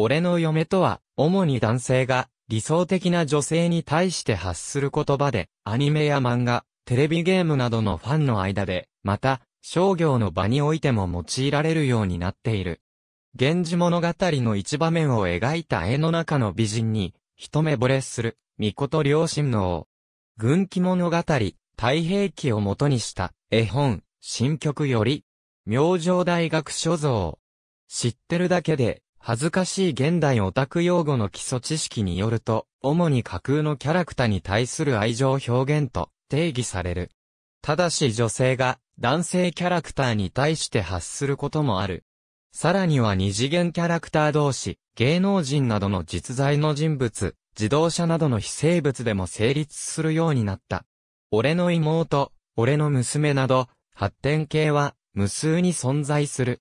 俺の嫁とは、主に男性が、理想的な女性に対して発する言葉で、アニメや漫画、テレビゲームなどのファンの間で、また、商業の場においても用いられるようになっている。源氏物語の一場面を描いた絵の中の美人に、一目惚れする、御事両親の王。軍記物語、太平記を元にした、絵本、新曲より、明星大学所蔵。知ってるだけで、恥ずかしい現代オタク用語の基礎知識によると、主に架空のキャラクターに対する愛情表現と定義される。ただし女性が男性キャラクターに対して発することもある。さらには二次元キャラクター同士、芸能人などの実在の人物、自動車などの非生物でも成立するようになった。俺の妹、俺の娘など、発展系は無数に存在する。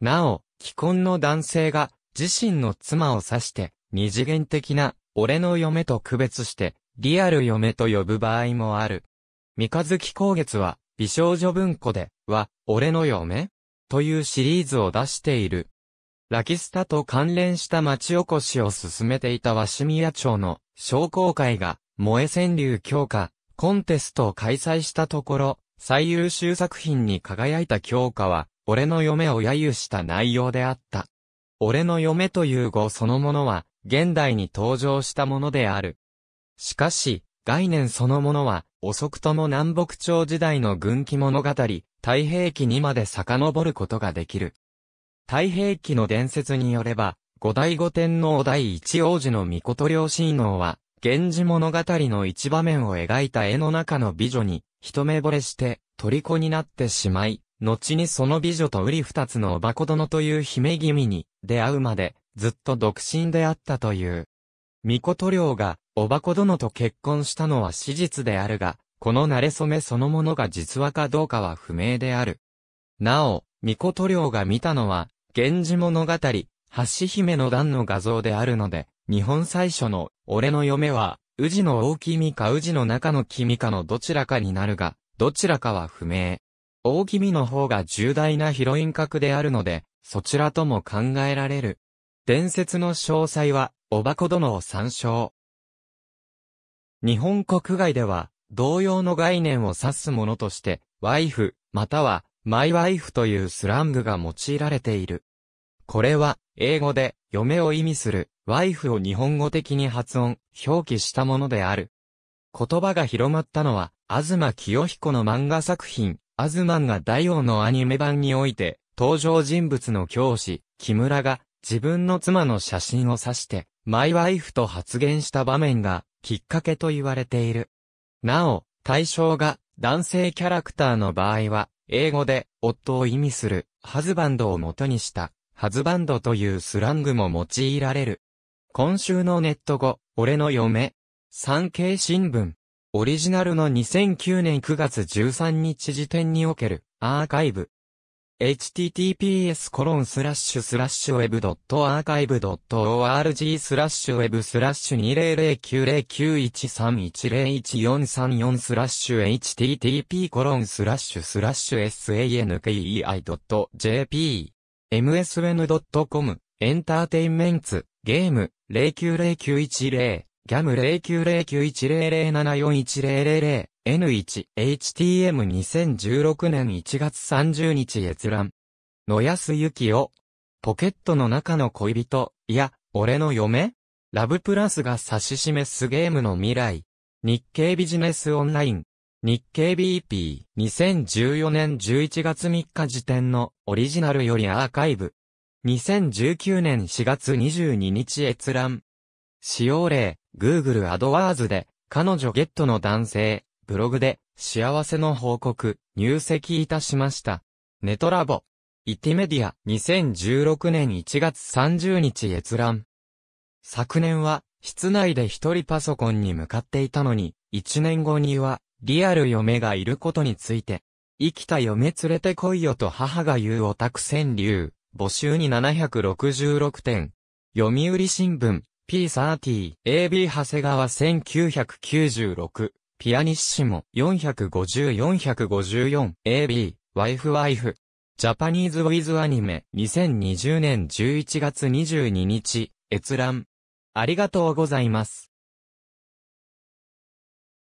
なお、既婚の男性が自身の妻を指して、二次元的な、俺の嫁と区別して、リアル嫁と呼ぶ場合もある。三日月光月は、美少女文庫で、は、俺の嫁というシリーズを出している。ラキスタと関連した町おこしを進めていた鷲宮町の商工会が、萌え川柳強化、コンテストを開催したところ、最優秀作品に輝いた強化は、俺の嫁を揶揄した内容であった。俺の嫁という語そのものは、現代に登場したものである。しかし、概念そのものは、遅くとも南北朝時代の軍記物語、太平記にまで遡ることができる。太平記の伝説によれば、五代五天皇第一王子の御事良心王は、源氏物語の一場面を描いた絵の中の美女に、一目惚れして、虜になってしまい、後にその美女と瓜二つのおばこ殿という姫君に出会うまでずっと独身であったという。巫女塗がおばこ殿と結婚したのは史実であるが、この慣れ初めそのものが実話かどうかは不明である。なお、巫女塗が見たのは、源氏物語、橋姫の段の画像であるので、日本最初の、俺の嫁は、宇治の大君か宇治の中の君かのどちらかになるが、どちらかは不明。大気味の方が重大なヒロイン格であるので、そちらとも考えられる。伝説の詳細は、おばこ殿を参照。日本国外では、同様の概念を指すものとして、ワイフ、または、マイワイフというスラングが用いられている。これは、英語で、嫁を意味する、ワイフを日本語的に発音、表記したものである。言葉が広まったのは、東清彦の漫画作品、アズマンが大王のアニメ版において、登場人物の教師、木村が、自分の妻の写真を指して、マイワイフと発言した場面が、きっかけと言われている。なお、対象が、男性キャラクターの場合は、英語で、夫を意味する、ハズバンドを元にした、ハズバンドというスラングも用いられる。今週のネット語、俺の嫁、産経新聞。オリジナルの2009年9月13日時点におけるアーカイブ。https コロンスラッシュスラッシュウェブドットアーカイブドット org スラッシュウェブスラッシュ2009091310143スラッシュ http コロンスラッシュスラッシュ sankei.jp msn.com エンターテインメンツゲーム090910ギャム09091007410000、N1、HTM2016 年1月30日閲覧。野安幸をポケットの中の恋人、いや、俺の嫁ラブプラスが指し示すゲームの未来。日経ビジネスオンライン。日経 BP。2014年11月3日時点のオリジナルよりアーカイブ。2019年4月22日閲覧。使用例、Google AdWords で、彼女ゲットの男性、ブログで、幸せの報告、入籍いたしました。ネトラボ。イティメディア、2016年1月30日閲覧。昨年は、室内で一人パソコンに向かっていたのに、一年後には、リアル嫁がいることについて、生きた嫁連れてこいよと母が言うオタク川柳、募集に766点。読売新聞、P30、AB 長谷川1996、ピアニッシモ450-454、AB、ワイフワイフ。ジャパニーズウィズアニメ2020年11月22日、閲覧。ありがとうございます。